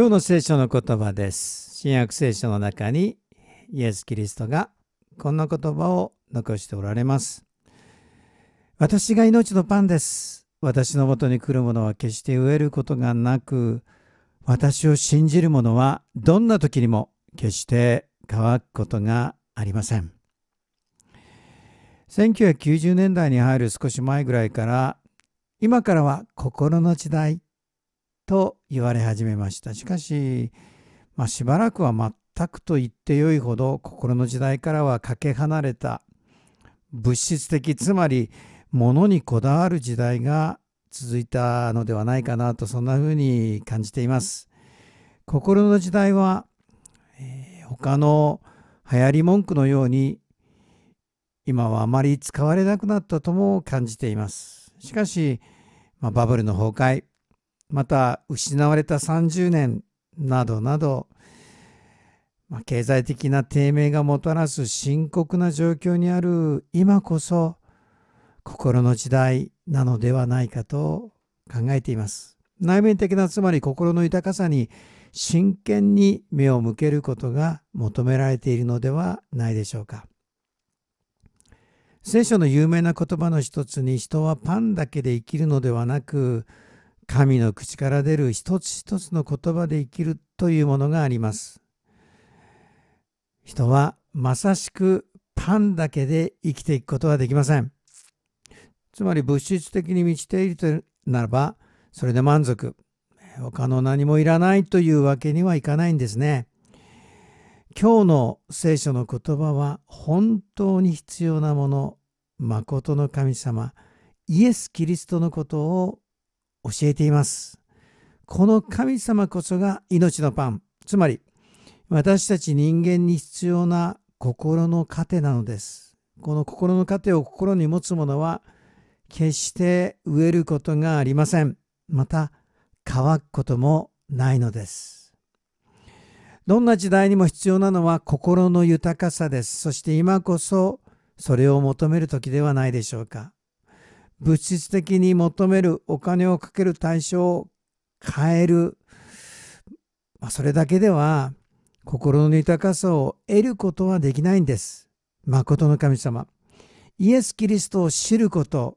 今日の聖書の言葉です。新約聖書の中にイエス・キリストがこんな言葉を残しておられます。私が命のパンです。私のもとに来るものは決して飢えることがなく、私を信じる者はどんな時にも決して乾くことがありません。1990年代に入る少し前ぐらいから、今からは心の時代と言われ始めました。しかし、まあ、しばらくは全くと言ってよいほど心の時代からはかけ離れた物質的つまり物にこだわる時代が続いたのではないかなとそんなふうに感じています。心の時代は、えー、他の流行り文句のように今はあまり使われなくなったとも感じています。しかし、まあ、バブルの崩壊また失われた30年などなど、まあ、経済的な低迷がもたらす深刻な状況にある今こそ心の時代なのではないかと考えています内面的なつまり心の豊かさに真剣に目を向けることが求められているのではないでしょうか聖書の有名な言葉の一つに人はパンだけで生きるのではなく神の口から出る一つ一つの言葉で生きるというものがあります。人はまさしくパンだけで生きていくことはできません。つまり物質的に満ちているとならばそれで満足。他の何もいらないというわけにはいかないんですね。今日の聖書の言葉は本当に必要なもの、真の神様、イエス・キリストのことを教えています。この神様こそが命のパン、つまり私たち人間に必要な心の糧なのです。この心の糧を心に持つものは決して飢えることがありません。また乾くこともないのです。どんな時代にも必要なのは心の豊かさです。そして今こそそれを求める時ではないでしょうか。物質的に求めるお金をかける対象を変える、まあ、それだけでは心の豊かさを得ることはできないんです。誠の神様。イエス・キリストを知ること、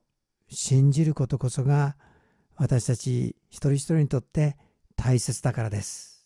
信じることこそが私たち一人一人にとって大切だからです。